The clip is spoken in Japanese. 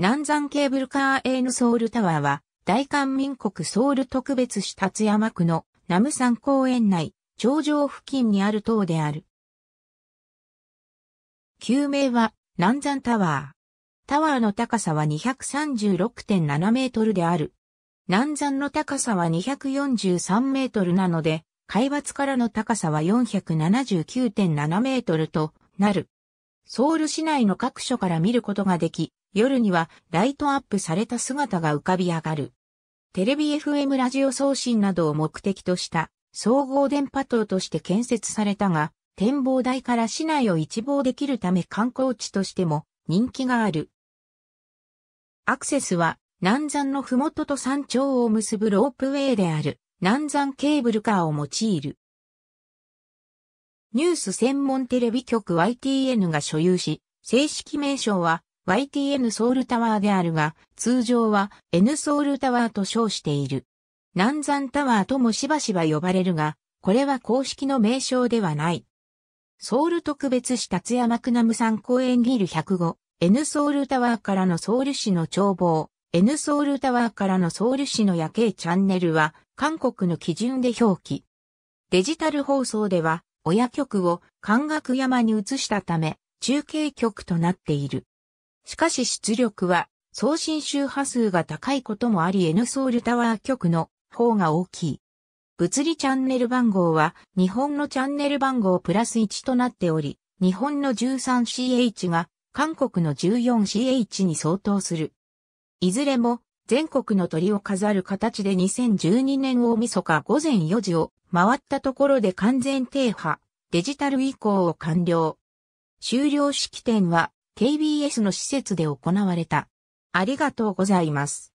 南山ケーブルカーエーヌソウルタワーは、大韓民国ソウル特別市立山区の南山公園内、頂上付近にある塔である。旧名は南山タワー。タワーの高さは236.7メートルである。南山の高さは243メートルなので、海抜からの高さは479.7メートルとなる。ソウル市内の各所から見ることができ、夜にはライトアップされた姿が浮かび上がる。テレビ FM ラジオ送信などを目的とした総合電波塔として建設されたが、展望台から市内を一望できるため観光地としても人気がある。アクセスは南山のふもとと山頂を結ぶロープウェイである南山ケーブルカーを用いる。ニュース専門テレビ局 YTN が所有し、正式名称は YTN ソウルタワーであるが、通常は N ソウルタワーと称している。南山タワーともしばしば呼ばれるが、これは公式の名称ではない。ソウル特別市達山クナム山公園ギル105、N ソウルタワーからのソウル市の眺望、N ソウルタワーからのソウル市の夜景チャンネルは、韓国の基準で表記。デジタル放送では、親局を関学山に移したため、中継局となっている。しかし出力は送信周波数が高いこともあり N ソウルタワー局の方が大きい。物理チャンネル番号は日本のチャンネル番号プラス1となっており、日本の 13ch が韓国の 14ch に相当する。いずれも全国の鳥を飾る形で2012年大晦日午前4時を回ったところで完全停波、デジタル移行を完了。終了式典は KBS の施設で行われた。ありがとうございます。